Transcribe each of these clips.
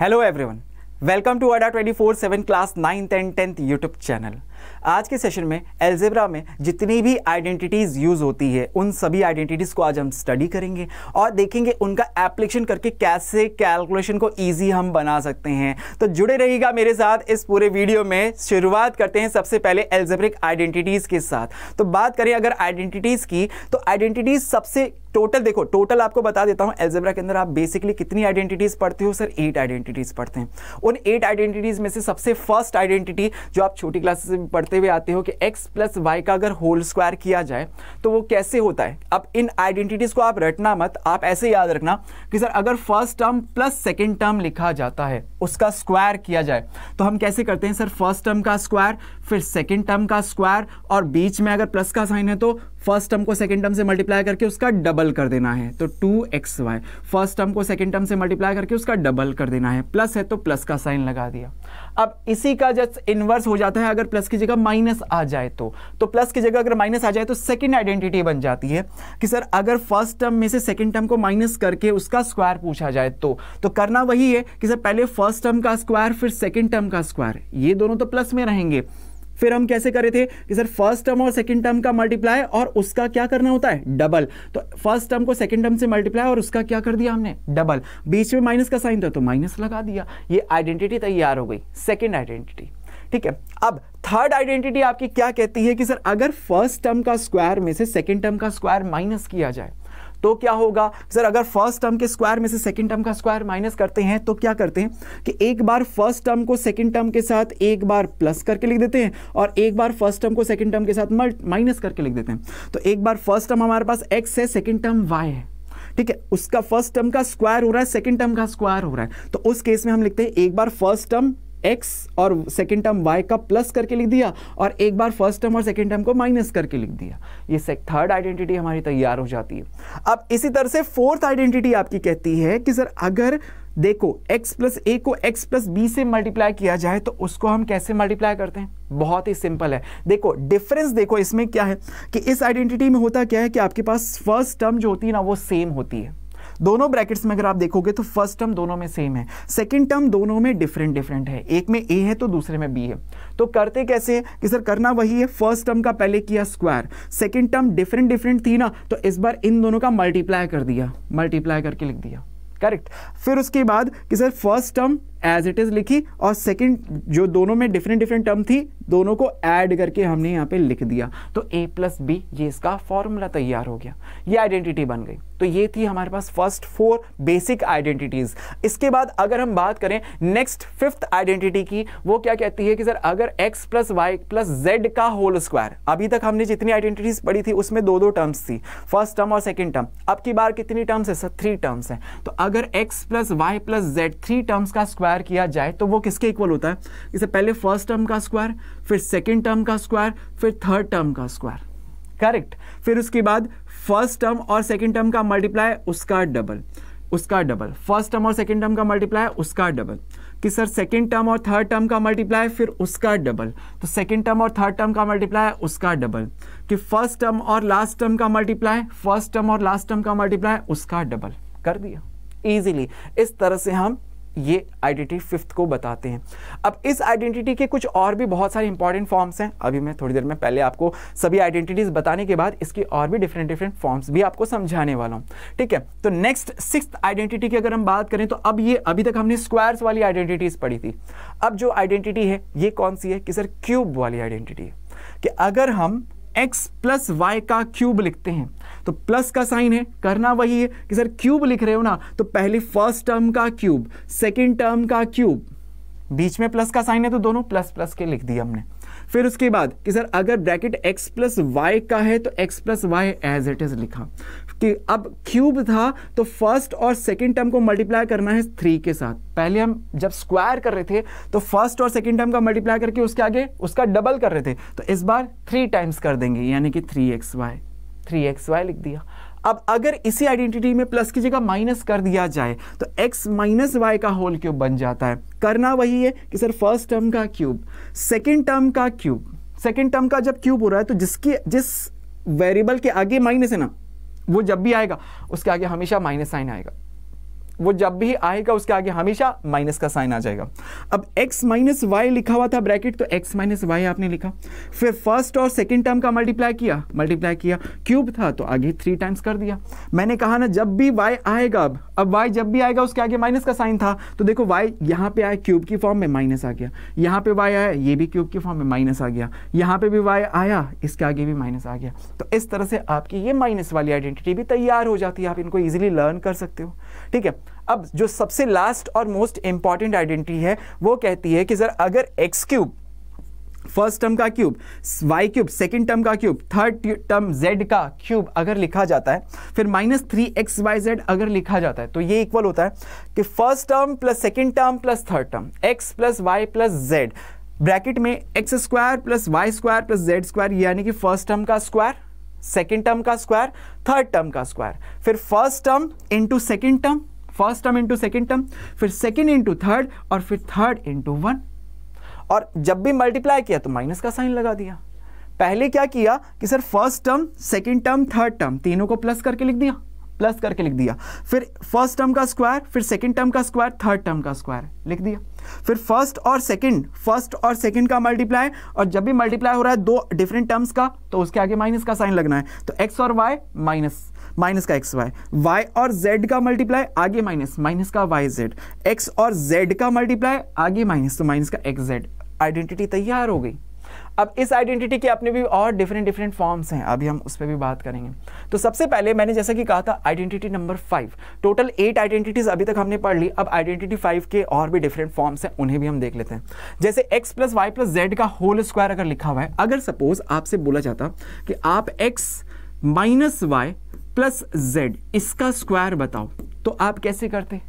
Hello everyone. Welcome to ADA 24/7 class 9th and 10th YouTube channel. आज के session में algebra में जितनी भी आइडेंटिटीज़ यूज़ होती है उन सभी आइडेंटिटीज़ को आज हम स्टडी करेंगे और देखेंगे उनका एप्लीकेशन करके कैसे कैलकुलेशन को ईजी हम बना सकते हैं तो जुड़े रहिएगा मेरे साथ इस पूरे वीडियो में शुरुआत करते हैं सबसे पहले एल्जेब्रिक आइडेंटिटीज़ के साथ तो बात करें अगर आइडेंटिटीज़ की तो आइडेंटिटीज़ सबसे टोटल देखो टोटल आपको बता देता हूँ एल्जेब्रा के अंदर आप बेसिकली कितनी आइडेंटिटीज़ पढ़ते हो सर एट आइडेंटिटीज़ पढ़ते हैं उन एट आइडेंटिटीज़ में से सबसे फर्स्ट आइडेंटिटी जो आप छोटी क्लासेस में पढ़ते हुए आते हो कि x प्लस वाई का अगर होल स्क्वायर किया जाए तो वो कैसे होता है अब इन आइडेंटिटीज़ को आप रटना मत आप ऐसे याद रखना कि सर अगर first term plus second term लिखा जाता है उसका स्क्वायर किया जाए तो हम कैसे करते हैं सर फर्स्ट टर्म का स्क्वायर फिर सेकेंड टर्म का स्क्वायर और बीच में अगर प्लस का साइन है तो फर्स्ट टर्म को सेकेंड टर्म से मल्टीप्लाई करके उसका डबल कर देना है तो two x Y first term को सेकेंड टर्म से मल्टीप्लाई करके उसका डबल कर देना है प्लस है तो प्लस का साइन लगा दिया अब इसी का जस्ट इन्वर्स हो जाता है अगर प्लस की जगह माइनस आ जाए तो तो प्लस की जगह अगर माइनस आ जाए तो सेकेंड आइडेंटिटी बन जाती है कि सर अगर फर्स्ट टर्म में से सेकेंड टर्म को माइनस करके उसका स्क्वायर पूछा जाए तो, तो करना वही है कि सर पहले फर्स्ट टर्म का स्क्वायर फिर सेकेंड टर्म का स्क्वायर ये दोनों तो प्लस में रहेंगे फिर हम कैसे करे थे कि सर फर्स्ट टर्म और सेकंड टर्म का मल्टीप्लाई और उसका क्या करना होता है डबल तो फर्स्ट टर्म को सेकंड टर्म से मल्टीप्लाई और उसका क्या कर दिया हमने डबल बीच में माइनस का साइन था तो माइनस लगा दिया ये आइडेंटिटी तैयार हो गई सेकेंड आइडेंटिटी ठीक है अब थर्ड आइडेंटिटी आपकी क्या कहती है कि सर अगर फर्स्ट टर्म का स्क्वायर में से सेकेंड टर्म का स्क्वायर माइनस किया जाए तो क्या होगा सर अगर फर्स्ट टर्म के स्क्वायर में से सेकंड टर्म का स्क्वायर माइनस करते हैं तो क्या करते हैं कि एक बार फर्स्ट टर्म को सेकंड टर्म के साथ एक बार प्लस करके लिख देते हैं और एक बार फर्स्ट टर्म को सेकेंड टर्म के साथ माइनस करके लिख देते हैं तो एक बार फर्स्ट टर्म हमारे पास एक्स है सेकेंड टर्म वाई है ठीक है उसका फर्स्ट टर्म का स्क्वायर हो रहा है सेकेंड टर्म का स्क्वायर हो रहा है तो उस केस में हम लिखते हैं एक बार फर्स्ट टर्म एक्स और सेकेंड टर्म वाई का प्लस करके लिख दिया और एक बार फर्स्ट टर्म और सेकेंड टर्म को माइनस करके लिख दिया ये थर्ड आइडेंटिटी हमारी तैयार हो जाती है अब इसी तरह से फोर्थ आइडेंटिटी आपकी कहती है कि सर अगर देखो x प्लस ए को x प्लस बी से मल्टीप्लाई किया जाए तो उसको हम कैसे मल्टीप्लाई करते हैं बहुत ही सिंपल है देखो डिफरेंस देखो इसमें क्या है कि इस आइडेंटिटी में होता क्या है कि आपके पास फर्स्ट टर्म जो होती है ना वो सेम होती है दोनों ब्रैकेट्स में अगर आप देखोगे तो फर्स्ट टर्म दोनों में सेम है सेकंड टर्म दोनों में डिफरेंट डिफरेंट है एक में ए है तो दूसरे में बी है तो करते कैसे कि सर करना वही है फर्स्ट टर्म का पहले किया square second term different different थी ना तो इस बार इन दोनों का मल्टीप्लाई कर दिया मल्टीप्लाई करके लिख दिया करेक्ट फिर उसके बाद कि sir first term as it is लिखी और सेकेंड जो दोनों में डिफरेंट डिफरेंट टर्म थी दोनों को ऐड करके हमने यहाँ पे लिख दिया तो ए प्लस बी ये इसका फॉर्मूला तैयार हो गया ये आइडेंटिटी बन गई तो ये थी हमारे पास फर्स्ट फोर बेसिक आइडेंटिटीज़ इसके बाद अगर हम बात करें नेक्स्ट फिफ्थ आइडेंटिटी की वो क्या कहती है कि सर अगर x plus Y plus Z का होल स्क्वायर अभी तक हमने जितनी आइडेंटिटीज़ पढ़ी थी उसमें दो दो टर्म्स थी फर्स्ट टर्म और सेकेंड टर्म अब की बार कितनी टर्म्स है सर थ्री टर्म्स है तो अगर x plus Y plus Z three terms का स्क्वायर स्क्वायर किया जाए तो वो किसके इक्वल होता है इसे पहले फर्स्ट टर्म का स्क्वायर फिर सेकेंड टर्म का स्क्वायर फिर थर्ड टर्म का स्क्वायर करेक्ट फिर उसके बाद फर्स्ट टर्म और सेकेंड टर्म का मल्टीप्लाई उसका डबल उसका डबल फर्स्ट टर्म और सेकेंड टर्म का मल्टीप्लाई उसका डबल कि सर सेकेंड टर्म और थर्ड टर्म का मल्टीप्लाई फिर उसका डबल तो सेकेंड टर्म और थर्ड टर्म का मल्टीप्लाई उसका डबल कि फर्स्ट टर्म और लास्ट टर्म का मल्टीप्लाई फर्स्ट टर्म और लास्ट टर्म का मल्टीप्लाई उसका डबल कर दिया इजीली इस तरह से हम ये आइडेंटिटी फिफ्थ को बताते हैं अब इस आइडेंटिटी के कुछ और भी बहुत सारे इंपॉर्टेंट फॉर्म्स हैं अभी मैं थोड़ी देर में पहले आपको सभी आइडेंटिटीज़ बताने के बाद इसकी और भी डिफरेंट डिफरेंट फॉर्म्स भी आपको समझाने वाला हूँ ठीक है तो नेक्स्ट सिक्स आइडेंटिटी की अगर हम बात करें तो अब ये अभी तक हमने स्क्वायर्स वाली आइडेंटिटीज़ पढ़ी थी अब जो आइडेंटिटी है ये कौन सी है कि सर क्यूब वाली आइडेंटिटी है कि अगर हम एक्स प्लस वाई का क्यूब लिखते हैं तो प्लस का साइन है करना वही है कि सर क्यूब लिख रहे हो ना तो पहले फर्स्ट टर्म का क्यूब सेकेंड टर्म का क्यूब बीच में प्लस का साइन है तो दोनों प्लस प्लस के लिख दिए हमने फिर उसके बाद कि सर अगर ब्रैकेट x प्लस वाई का है तो x plus Y as it is लिखा कि अब क्यूब था तो फर्स्ट और सेकेंड टर्म को मल्टीप्लाई करना है थ्री के साथ पहले हम जब स्क्वायर कर रहे थे तो फर्स्ट और सेकेंड टर्म का मल्टीप्लाई करके उसके आगे उसका डबल कर रहे थे तो इस बार थ्री टाइम्स कर देंगे यानी कि three x Y three x Y लिख दिया अब अगर इसी आइडेंटिटी में प्लस की जगह माइनस कर दिया जाए तो x माइनस वाई का होल क्यूब बन जाता है करना वही है कि सर फर्स्ट टर्म का क्यूब सेकेंड टर्म का क्यूब सेकेंड टर्म का जब क्यूब हो रहा है तो जिसकी जिस वेरिएबल के आगे माइनस है ना वो जब भी आएगा उसके आगे हमेशा माइनस साइन आएगा वो जब भी आएगा उसके आगे हमेशा माइनस का साइन आ जाएगा अब x माइनस वाई लिखा हुआ था ब्रैकेट तो x माइनस वाई आपने लिखा फिर फर्स्ट और सेकेंड टर्म का मल्टीप्लाई किया मल्टीप्लाई किया क्यूब था तो आगे थ्री टाइम्स कर दिया मैंने कहा ना जब भी y आएगा अब अब y जब भी आएगा उसके आगे माइनस का साइन था तो देखो y यहाँ पे आया क्यूब की फॉर्म में माइनस आ गया यहाँ पे वाई आया ये भी क्यूब की फॉर्म में माइनस आ गया यहाँ पे भी वाई आया इसके आगे भी माइनस आ गया तो इस तरह से आपकी ये माइनस वाली आइडेंटिटी भी तैयार हो जाती है आप इनको ईजिली लर्न कर सकते हो ठीक है अब जो सबसे लास्ट और मोस्ट इंपॉर्टेंट आइडेंटिटी है वो कहती है कि सर अगर एक्स क्यूब फर्स्ट टर्म का cube Y cube second term का क्यूब थर्ड टर्म जेड का क्यूब अगर लिखा जाता है फिर minus three x Y Z अगर लिखा जाता है तो ये इक्वल होता है कि first term plus second term plus third term X plus Y plus Z bracket में X square plus Y square plus Z square यानी कि फर्स्ट टर्म का स्क्वायर सेकेंड टर्म का स्क्वायर थर्ड टर्म का square फिर first term into second term first term into second term फिर second into third और फिर थर्ड इंटू वन और जब भी मल्टीप्लाई किया तो माइनस का साइन लगा दिया पहले क्या किया कि sir first term second term third term तीनों को प्लस करके लिख दिया प्लस करके लिख दिया फिर फर्स्ट टर्म का स्क्वायर फिर सेकेंड टर्म का स्क्वायर थर्ड टर्म का स्क्वायर लिख दिया फिर फर्स्ट और सेकेंड फर्स्ट और सेकेंड का मल्टीप्लाई और जब भी मल्टीप्लाई हो रहा है दो डिफरेंट टर्म्स का तो उसके आगे माइनस का साइन लगना है तो एक्स और वाई माइनस माइनस का एक्स वाई वाई और जेड का मल्टीप्लाई आगे माइनस माइनस का वाई जेड एक्स और जेड का मल्टीप्लाई आगे माइनस तो माइनस का एक्स जेड आइडेंटिटी तैयार हो गई अब इस आइडेंटिटी के अपने भी और डिफरेंट डिफरेंट फॉर्म्स हैं अभी हम उस पर भी बात करेंगे तो सबसे पहले मैंने जैसा कि कहा था identity number five total eight identities अभी तक हमने पढ़ ली अब आइडेंटिटी फाइव के और भी डिफरेंट फॉर्म्स हैं उन्हें भी हम देख लेते हैं जैसे X plus Y plus Z का होल स्क्वायर अगर लिखा हुआ है अगर सपोज आपसे बोला जाता कि आप X minus Y plus Z इसका स्क्वायर बताओ तो आप कैसे करते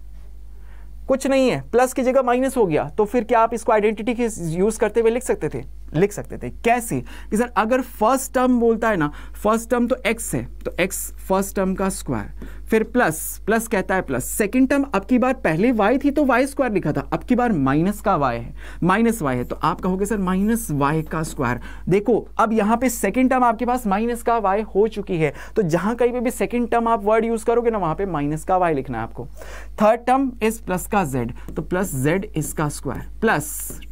कुछ नहीं है प्लस की जगह माइनस हो गया तो फिर क्या आप इसको आइडेंटिटी के यूज करते हुए लिख सकते थे लिख सकते थे कैसे कि सर अगर फर्स्ट टर्म बोलता है ना फर्स्ट टर्म तो एक्स है तो एक्स फर्स्ट टर्म का स्क्वायर फिर प्लस प्लस कहता है प्लस सेकेंड टर्म अब की बार पहले वाई थी तो वाई स्क्वायर लिखा था अब की बार माइनस का वाई है माइनस वाई है तो आप कहोगे सर माइनस वाई का स्क्वायर देखो अब यहाँ पे सेकेंड टर्म आपके पास माइनस का वाई हो चुकी है तो जहां कहीं पे भी सेकेंड टर्म आप वर्ड यूज करोगे ना वहां पे माइनस का वाई लिखना है आपको थर्ड टर्म इज प्लस का जेड तो प्लस जेड इसका स्क्वायर प्लस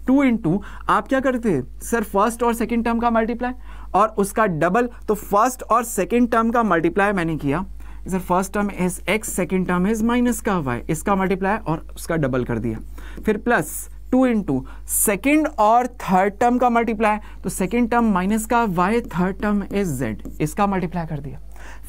टू इंटू आप क्या करते हैं सर फर्स्ट और सेकेंड टर्म का मल्टीप्लाई और उसका डबल तो फर्स्ट और सेकेंड टर्म का मल्टीप्लाई मैंने किया sir first term is X second term is minus का वाई इसका मल्टीप्लाई और उसका डबल कर दिया फिर प्लस टू इंटू सेकेंड और थर्ड टर्म का मल्टीप्लाई तो सेकेंड टर्म माइनस का Y third term is Z इसका मल्टीप्लाई कर दिया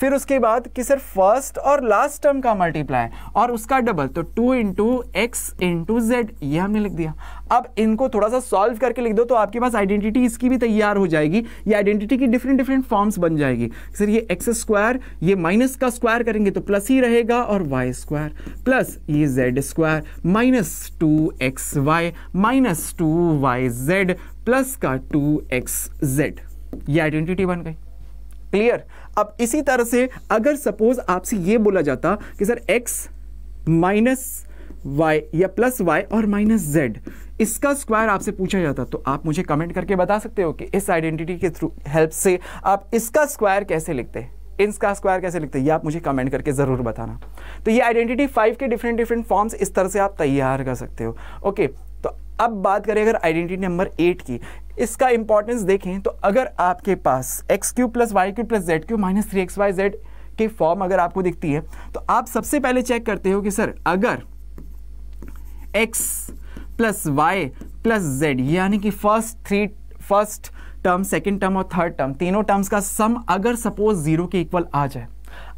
फिर उसके बाद कि सिर्फ फर्स्ट और लास्ट टर्म का मल्टीप्लाई और उसका डबल तो two into X into Z ये हमने लिख दिया अब इनको थोड़ा सा सॉल्व करके लिख दो तो आपके पास आइडेंटिटी इसकी भी तैयार हो जाएगी ये आइडेंटिटी की डिफरेंट डिफरेंट फॉर्म्स बन जाएगी सर ये एक्स स्क्वायर ये माइनस का स्क्वायर करेंगे तो प्लस ही रहेगा और वाई स्क्वायर प्लस ये z square minus two x y minus two y z plus का टू एक्स जेड ये आइडेंटिटी बन गई क्लियर अब इसी तरह से अगर सपोज आपसे ये बोला जाता कि सर एक्स माइनस वाई या प्लस वाई और माइनस जेड इसका स्क्वायर आपसे पूछा जाता तो आप मुझे कमेंट करके बता सकते हो कि इस आइडेंटिटी के थ्रू हेल्प से आप इसका स्क्वायर कैसे लिखते हैं इसका स्क्वायर कैसे लिखते हैं ये आप मुझे कमेंट करके ज़रूर बताना तो ये आइडेंटिटी फाइव के डिफरेंट डिफरेंट फॉर्म्स इस तरह से आप तैयार कर सकते हो ओके तो अब बात करें अगर आइडेंटिटी नंबर एट की इसका इंपॉर्टेंस देखें तो अगर आपके पास x cube plus y cube plus z cube minus three x Y z की फॉर्म अगर आपको दिखती है तो आप सबसे पहले चेक करते हो कि सर अगर x plus Y plus z यानी कि first three first term second term और थर्ड टर्म तीनों टर्म्स का सम अगर सपोज जीरो के इक्वल आ जाए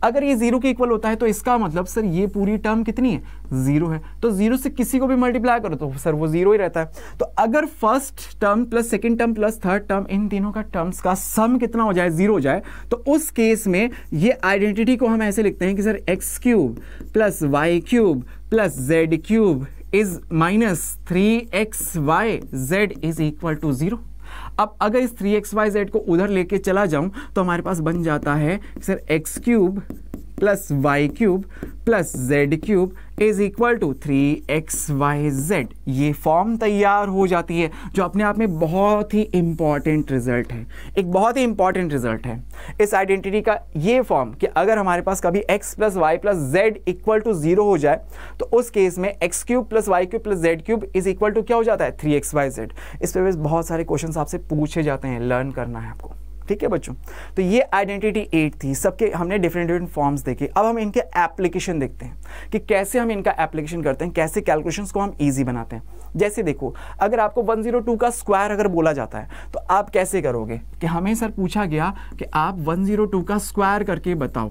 अगर ये जीरो के इक्वल होता है तो इसका मतलब सर ये पूरी टर्म कितनी है जीरो है तो जीरो से किसी को भी मल्टीप्लाई करो तो सर वो जीरो ही रहता है तो अगर first term plus second term plus third term इन तीनों का टर्म्स का सम कितना हो जाए जीरो हो जाए तो उस केस में ये आइडेंटिटी को हम ऐसे लिखते हैं कि sir x cube plus y cube plus z cube is minus three x Y z is equal to zero अब अगर इस थ्री एक्स वाई जेड को उधर लेके चला जाऊं तो हमारे पास बन जाता है sir x cube plus y cube plus z cube is equal to three x Y z ये फॉर्म तैयार हो जाती है जो अपने आप में बहुत ही इंपॉर्टेंट रिजल्ट है एक बहुत ही इंपॉर्टेंट रिजल्ट है इस आइडेंटिटी का ये फॉर्म कि अगर हमारे पास कभी x plus Y plus z equal to zero हो जाए तो उस केस में x cube plus y cube plus z cube is equal to क्या हो जाता है थ्री एक्स वाई जेड इस पर बहुत सारे क्वेश्चन आपसे पूछे जाते हैं लर्न करना है आपको ठीक है बच्चों तो ये आइडेंटिटी एट थी सबके हमने डिफरेंट डिफरेंट फॉर्म्स देखे अब हम इनके एप्लीकेशन देखते हैं कि कैसे हम इनका एप्लीकेशन करते हैं कैसे कैलकुलेशन को हम ईजी बनाते हैं जैसे देखो अगर आपको 102 का स्क्वायर अगर बोला जाता है तो आप कैसे करोगे कि हमें सर पूछा गया कि आप 102 का स्क्वायर करके बताओ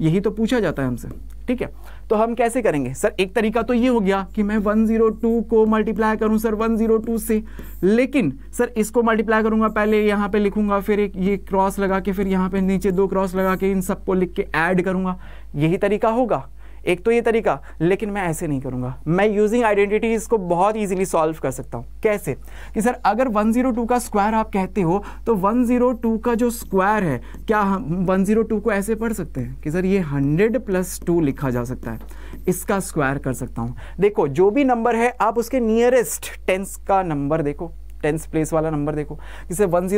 यही तो पूछा जाता है हमसे ठीक है तो हम कैसे करेंगे सर एक तरीका तो ये हो गया कि मैं 102 को मल्टीप्लाई करूं सर 102 से लेकिन सर इसको मल्टीप्लाई करूंगा पहले यहाँ पे लिखूंगा फिर एक ये क्रॉस लगा के फिर यहाँ पे नीचे दो क्रॉस लगा के इन सबको लिख के ऐड करूंगा यही तरीका होगा एक तो ये तरीका लेकिन मैं ऐसे नहीं करूंगा मैं यूजिंग आइडेंटिटी इसको बहुत इजीली सॉल्व कर सकता हूँ कैसे कि सर अगर 102 का स्क्वायर आप कहते हो तो 102 का जो स्क्वायर है क्या हम 102 को ऐसे पढ़ सकते हैं कि सर ये 100 प्लस टू लिखा जा सकता है इसका स्क्वायर कर सकता हूँ देखो जो भी नंबर है आप उसके नियरेस्ट टेंस का नंबर देखो टेंस प्लेस वाला नंबर देखो जैसे वन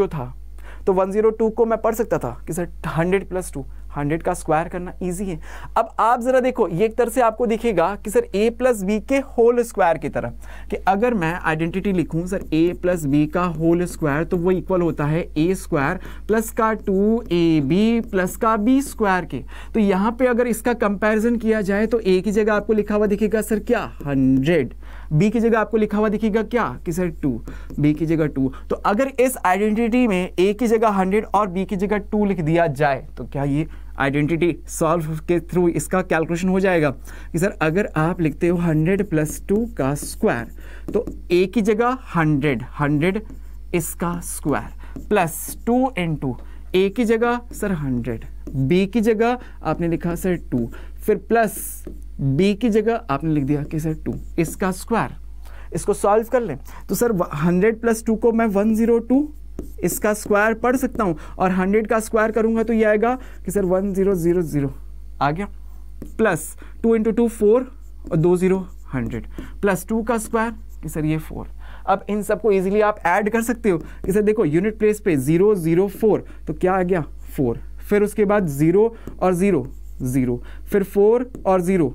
जो था तो 102 को मैं पढ़ सकता था कि सर 100 प्लस टू हंड्रेड का स्क्वायर करना ईजी है अब आप ज़रा देखो ये एक तरह से आपको दिखेगा कि सर ए प्लस बी के होल स्क्वायर की तरफ कि अगर मैं आइडेंटिटी लिखूँ सर ए प्लस बी का होल स्क्वायर तो वो इक्वल होता है ए स्क्वायर प्लस का टू ए बी प्लस का बी स्क्वायर के तो यहाँ पे अगर इसका कंपेरिजन किया जाए तो ए की जगह आपको लिखा हुआ दिखेगा सर क्या हंड्रेड बी की जगह आपको लिखा हुआ दिखेगा क्या कि सर टू बी की जगह टू तो अगर इस आइडेंटिटी में ए की जगह हंड्रेड और बी की जगह टू लिख दिया जाए तो क्या ये आइडेंटिटी सॉल्व के थ्रू इसका कैलकुलेशन हो जाएगा कि सर अगर आप लिखते हो हंड्रेड प्लस टू का स्क्वायर तो ए की जगह हंड्रेड हंड्रेड इसका square plus two into a की जगह सर हंड्रेड बी की जगह आपने लिखा सर टू फिर प्लस बी की जगह आपने लिख दिया कि सर टू इसका स्क्वायर इसको सॉल्व कर लें तो सर हंड्रेड प्लस टू को मैं वन ज़ीरो टू इसका स्क्वायर पढ़ सकता हूं और हंड्रेड का स्क्वायर करूंगा तो ये आएगा कि sir one zero zero zero आ गया plus two into two four और दो ज़ीरो हंड्रेड प्लस टू का स्क्वायर कि सर ये फोर अब इन सबको इजीली आप ऐड कर सकते हो कि सर देखो यूनिट प्लेस पे ज़ीरो ज़ीरो फोर तो क्या आ गया फोर फिर उसके बाद ज़ीरो और ज़ीरो ज़ीरो फिर फोर और ज़ीरो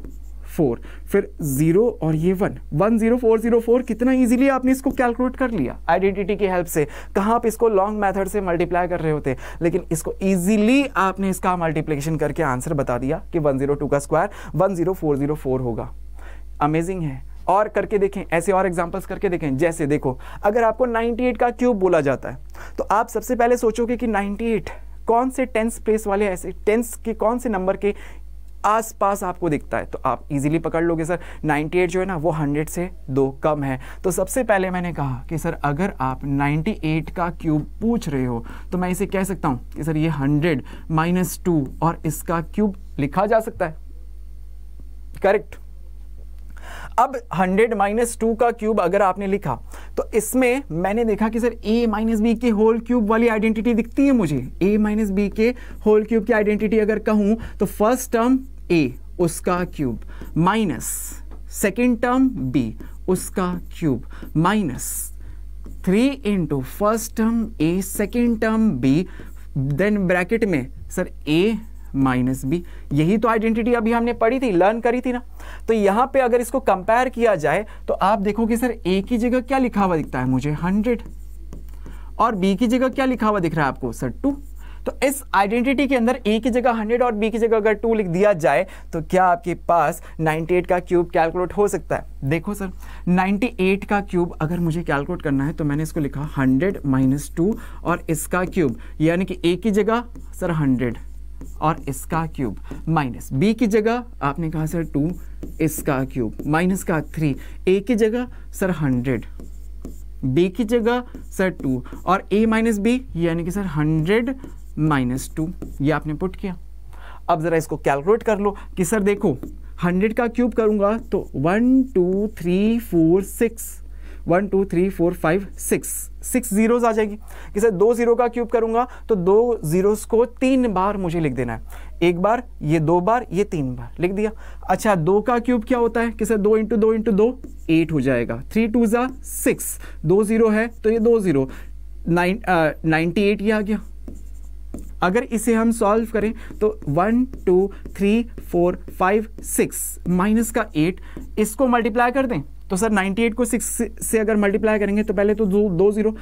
फोर फिर ज़ीरो और ये one one zero four zero four कितना ईजिली आपने इसको कैलकुलेट कर लिया आइडेंटिटी की हेल्प से कहाँ आप इसको लॉन्ग मैथड से मल्टीप्लाई कर रहे होते लेकिन इसको ईजिली आपने इसका मल्टीप्लिकेशन करके आंसर बता दिया कि वन ज़ीरो टू का square one zero four zero four होगा अमेजिंग है और करके देखें ऐसे और एग्जांपल्स करके देखें जैसे देखो अगर आपको 98 का क्यूब बोला जाता है तो आप सबसे पहले सोचोगे कि 98 कौन से टेंस प्लेस वाले ऐसे टेंस के कौन से नंबर के आसपास आपको दिखता है तो आप इजीली पकड़ लोगे सर 98 जो है ना वो 100 से दो कम है तो सबसे पहले मैंने कहा कि सर अगर आप 98 का क्यूब पूछ रहे हो तो मैं इसे कह सकता हूँ कि सर ये 100 माइनस टू और इसका क्यूब लिखा जा सकता है करेक्ट अब 100 माइनस टू का क्यूब अगर आपने लिखा तो इसमें मैंने देखा कि सर a माइनस बी के होल क्यूब वाली आइडेंटिटी दिखती है मुझे a माइनस बी के होल क्यूब की आइडेंटिटी अगर कहूं तो फर्स्ट टर्म ए उसका cube minus second term b उसका cube minus three into first term a second term b then bracket में सर ए माइनस बी यही तो आइडेंटिटी अभी हमने पढ़ी थी लर्न करी थी ना तो यहां पे अगर इसको कंपेयर किया जाए तो आप देखोगे सर ए की जगह क्या लिखा हुआ दिखता है मुझे हंड्रेड और बी की जगह क्या लिखा हुआ दिख रहा है आपको सर टू तो इस आइडेंटिटी के अंदर ए की जगह हंड्रेड और बी की जगह अगर टू लिख दिया जाए तो क्या आपके पास 98 का क्यूब कैलकुलेट हो सकता है देखो सर 98 का क्यूब अगर मुझे कैलकुलेट करना है तो मैंने इसको लिखा 100 माइनस टू और इसका क्यूब यानी कि ए की जगह सर 100 और इसका क्यूब माइनस बी की जगह आपने कहा सर टू इसका क्यूब माइनस का थ्री ए की जगह सर हंड्रेड बी की जगह सर टू और ए माइनस बी यानी कि सर हंड्रेड माइनस टू ये आपने पुट किया अब ज़रा इसको कैलकुलेट कर लो कि सर देखो हंड्रेड का क्यूब करूँगा तो one two three four six one two three four five six six zeros आ जाएगी कि सर दो ज़ीरो का क्यूब करूँगा तो दो ज़ीरोज़ को तीन बार मुझे लिख देना है एक बार ये दो बार ये तीन बार लिख दिया अच्छा दो का क्यूब क्या होता है कि सर दो इंटू दो इंटू दो एट हो जाएगा थ्री टू ज़ा सिक्स दो ज़ीरो है तो ये दो ज़ीरो नाइन नाइन्टी एट ये आ गया अगर इसे हम सॉल्व करें तो one two three four five six minus का एट इसको मल्टीप्लाई कर दें तो सर नाइन्टी एट को सिक्स से अगर मल्टीप्लाई करेंगे तो पहले तो दो दो जीरो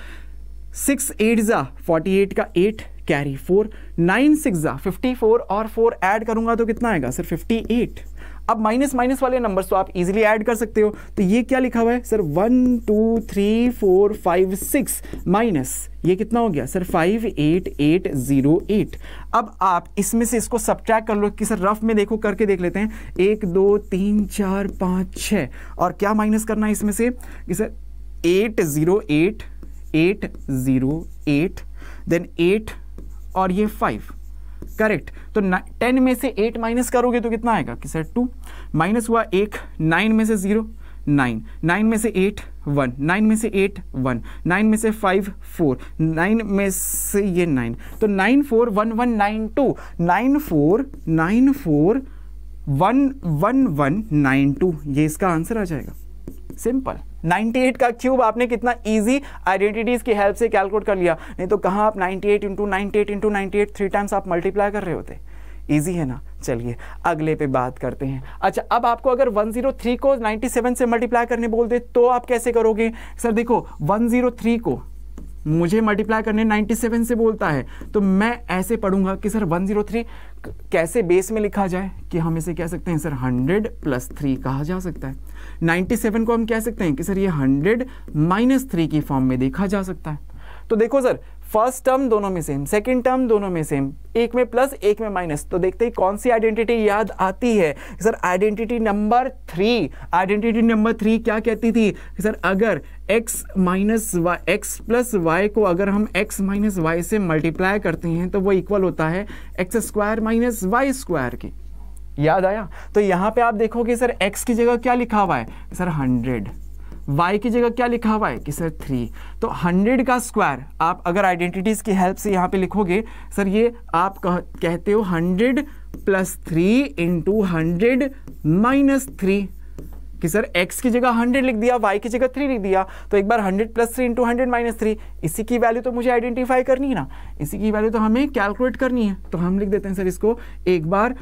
सिक्स एट ज़ा फोर्टी एट का eight carry four nine six ज़ा फिफ्टी फोर और फोर ऐड करूंगा तो कितना आएगा सर फिफ्टी एट अब माइनस माइनस वाले नंबर तो आप इजिली ऐड कर सकते हो तो ये क्या लिखा हुआ है sir one two three four five six minus ये कितना हो गया sir five eight eight zero eight अब आप इसमें से इसको सब्ट्रैक कर लो कि सर रफ में देखो करके देख लेते हैं एक दो तीन चार पाँच छः और क्या माइनस करना है इसमें से कि sir eight zero eight eight zero eight then eight और ये फाइव करेक्ट तो टेन में से एट माइनस करोगे तो कितना आएगा कि सर टू माइनस हुआ एक नाइन में से जीरो नाइन नाइन में से एट वन नाइन में से एट वन नाइन में से फाइव फोर नाइन में से ये नाइन तो nine four one one nine two nine four nine four one one one nine two ये इसका आंसर आ जाएगा सिंपल 98 का क्यूब आपने कितना इजी आइडेंटिटीज की हेल्प से कैलकुलेट कर लिया नहीं तो कहाँ आप 98 eight into ninety eight into ninety eight three times आप मल्टीप्लाई कर रहे होते ईजी है ना चलिए अगले पे बात करते हैं अच्छा अब आपको अगर 103 को 97 से मल्टीप्लाई करने बोल दे तो आप कैसे करोगे सर देखो 103 को मुझे मल्टीप्लाई करने 97 से बोलता है तो मैं ऐसे पढ़ूंगा कि सर 103 कैसे बेस में लिखा जाए कि हम इसे कह सकते हैं सर 100 प्लस थ्री कहा जा सकता है 97 को हम कह सकते हैं कि सर ये 100 माइनस थ्री की फॉर्म में देखा जा सकता है तो देखो सर फर्स्ट टर्म दोनों में सेम सेकंड टर्म दोनों में सेम एक में प्लस एक में माइनस तो देखते हैं कौन सी आइडेंटिटी याद आती है sir identity number three identity number three क्या कहती थी सर अगर x minus y x plus y को अगर हम x माइनस वाई से मल्टीप्लाई करते हैं तो वो इक्वल होता है x square minus y square की याद आया तो यहाँ पे आप देखोगे सर x की जगह क्या लिखा हुआ है सर 100 y की जगह क्या लिखा हुआ है कि सर 3 तो 100 का स्क्वायर आप अगर आइडेंटिटीज़ की हेल्प से यहाँ पे लिखोगे सर ये आप कह, कहते हो 100 plus three into hundred minus three कि सर x की जगह 100 लिख दिया y की जगह 3 लिख दिया तो एक बार 100 plus three into hundred minus three इसी की वैल्यू तो मुझे आइडेंटिफाई करनी है ना इसी की वैल्यू तो हमें कैलकुलेट करनी है तो हम लिख देते हैं सर इसको एक बार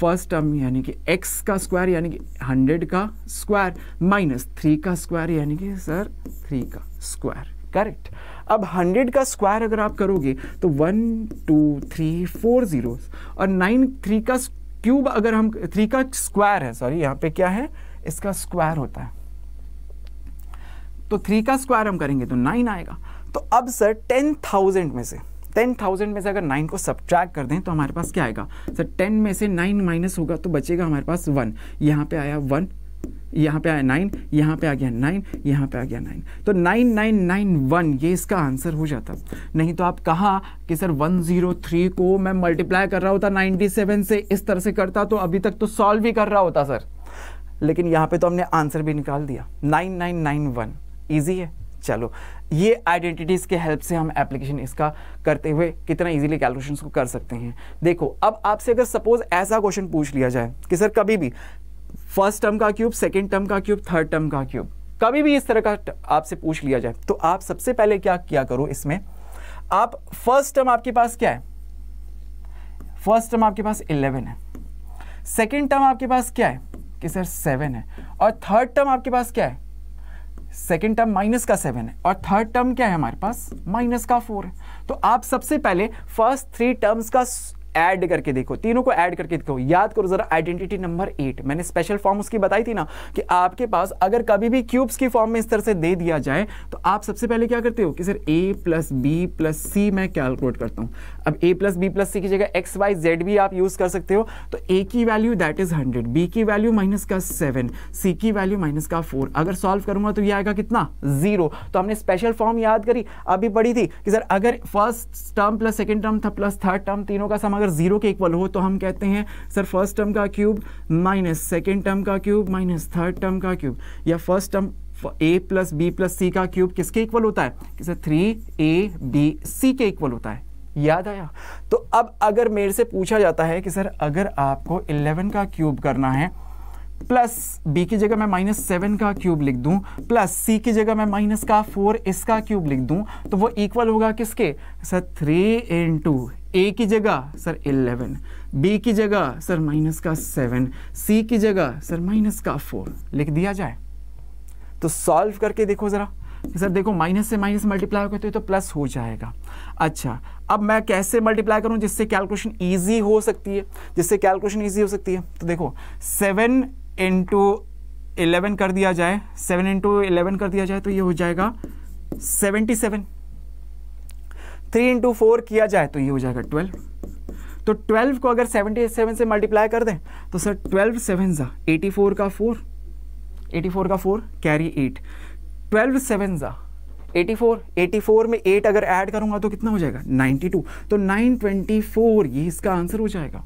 फर्स्ट टर्म यानी कि एक्स का स्क्वायर यानी कि हंड्रेड का स्क्वायर माइनस थ्री का स्क्वायर यानी कि सर थ्री का स्क्वायर करेक्ट अब हंड्रेड का स्क्वायर अगर आप करोगे तो one two three four zero और नाइन थ्री का क्यूब अगर हम थ्री का स्क्वायर है सॉरी यहाँ पे क्या है इसका स्क्वायर होता है तो थ्री का स्क्वायर हम करेंगे तो नाइन आएगा तो अब सर टेन थाउजेंड में से टेन थाउजेंड में से अगर नाइन को सब्ट्रैक्ट कर दें तो हमारे पास क्या आएगा सर टेन में से नाइन माइनस होगा तो बचेगा हमारे पास वन यहाँ पे आया वन यहाँ पे आया नाइन यहाँ पे आ गया नाइन यहाँ पे आ गया नाइन तो नाइन नाइन नाइन वन ये इसका आंसर हो जाता नहीं तो आप कहा कि सर वन जीरो थ्री को मैं मल्टीप्लाई कर रहा होता नाइन्टी सेवन से इस तरह से करता तो अभी तक तो सॉल्व ही कर रहा होता सर लेकिन यहाँ पे तो हमने आंसर भी निकाल दिया nine nine nine one easy है चलो ये आइडेंटिटीज़ के हेल्प से हम एप्लीकेशन इसका करते हुए कितना इजीली कैलकुलेशंस को कर सकते हैं देखो अब आपसे अगर सपोज ऐसा क्वेश्चन पूछ लिया जाए कि सर कभी भी फर्स्ट टर्म का क्यूब सेकेंड टर्म का क्यूब थर्ड टर्म का क्यूब कभी भी इस तरह का आपसे पूछ लिया जाए तो आप सबसे पहले क्या क्या करो इसमें आप फर्स्ट टर्म आपके पास क्या है फर्स्ट टर्म आपके पास इलेवन है सेकेंड टर्म आपके पास क्या है कि सर सेवन है और थर्ड टर्म आपके पास क्या है सेकेंड टर्म माइनस का सेवन है और थर्ड टर्म क्या है हमारे पास माइनस का फोर है तो आप सबसे पहले फर्स्ट थ्री टर्म्स का ऐड करके देखो तीनों को ऐड करके देखो याद करो जरा आइडेंटिटी नंबर एट मैंने स्पेशल फॉर्म उसकी बताई थी ना कि आपके पास अगर कभी भी क्यूब्स की फॉर्म में इस तरह से दे दिया जाए तो आप सबसे पहले क्या करते हो कि sir a plus b plus c मैं कैलकुलेट करता हूँ अब a plus b plus c की जगह एक्स वाई जेड भी आप यूज़ कर सकते हो तो ए की value that is hundred b की वैल्यू माइनस का सेवन सी की वैल्यू माइनस का फोर अगर सॉल्व करूंगा तो ये आएगा कितना जीरो तो हमने स्पेशल फॉर्म याद करी अभी पढ़ी थी कि सर अगर first term plus second term था प्लस थर्ड टर्म तीनों का समागम अगर जीरो के इक्वल हो तो हम कहते हैं सर फर्स्ट टर्म का क्यूब माइनस सेकेंड टर्म का क्यूब माइनस थर्ड टर्म का क्यूब या first term a plus b plus c का क्यूब किसके इक्वल होता है sir three a b c के इक्वल होता है याद आया तो अब अगर मेरे से पूछा जाता है कि सर अगर आपको इलेवन का क्यूब करना है प्लस बी की जगह मैं माइनस सेवन का क्यूब लिख दूं प्लस सी की जगह मैं माइनस का फोर इसका क्यूब लिख दूं तो वो इक्वल होगा किसके सर थ्री इंटू ए की जगह सर 11, बी की जगह सर माइनस का 7, सी की जगह सर माइनस का 4 लिख दिया जाए तो सॉल्व करके देखो ज़रा सर देखो माइनस से माइनस मल्टीप्लाई करते हो तो प्लस तो हो जाएगा अच्छा अब मैं कैसे मल्टीप्लाई करूं जिससे कैलकुलेशन इजी हो सकती है जिससे कैलकुलेशन इजी हो सकती है तो देखो सेवन इंटू एलेवन कर दिया जाए सेवन इंटू एलेवन कर दिया जाए तो ये हो जाएगा seventy seven three into four किया जाए तो ये हो जाएगा ट्वेल्व तो ट्वेल्व को अगर सेवेंटी सेवन से मल्टीप्लाई कर दें तो सर ट्वेल्व सेवन ज़ा एटी फोर का फोर एटी फोर का four carry eight twelve seven ज़ा एटी फोर एटी फोर में एट अगर ऐड करूंगा तो कितना हो जाएगा नाइन्टी टू तो नाइन ट्वेंटी फोर ये इसका आंसर हो जाएगा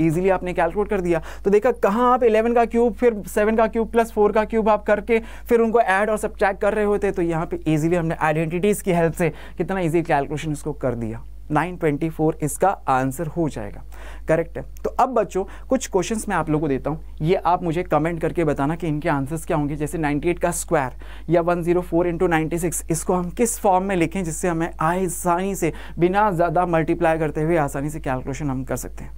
ईजिली आपने कैलकुलेट कर दिया तो देखा कहाँ आप इलेवन का क्यूब फिर सेवन का क्यूब प्लस फोर का क्यूब आप करके फिर उनको ऐड और चैक कर रहे होते तो यहाँ पे ईजिली हमने आइडेंटिटीज़ की हेल्प से कितना ईजी कैलकुलेशन इसको कर दिया 924 इसका आंसर हो जाएगा करेक्ट है तो अब बच्चों कुछ क्वेश्चंस मैं आप लोगों को देता हूँ ये आप मुझे कमेंट करके बताना कि इनके आंसर्स क्या होंगे जैसे 98 का स्क्वायर या 104 जीरो फोर इंटू इसको हम किस फॉर्म में लिखें जिससे हमें आसानी से बिना ज़्यादा मल्टीप्लाई करते हुए आसानी से कैलकुलेशन हम कर सकते हैं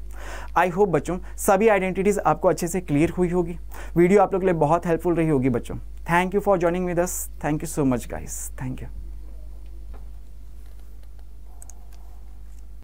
आई होप बच्चों सभी आइडेंटिटीज़ आपको अच्छे से क्लियर हुई होगी वीडियो आप लोग के लिए बहुत हेल्पफुल रही होगी बच्चों thank you for joining with us thank you so much guys thank you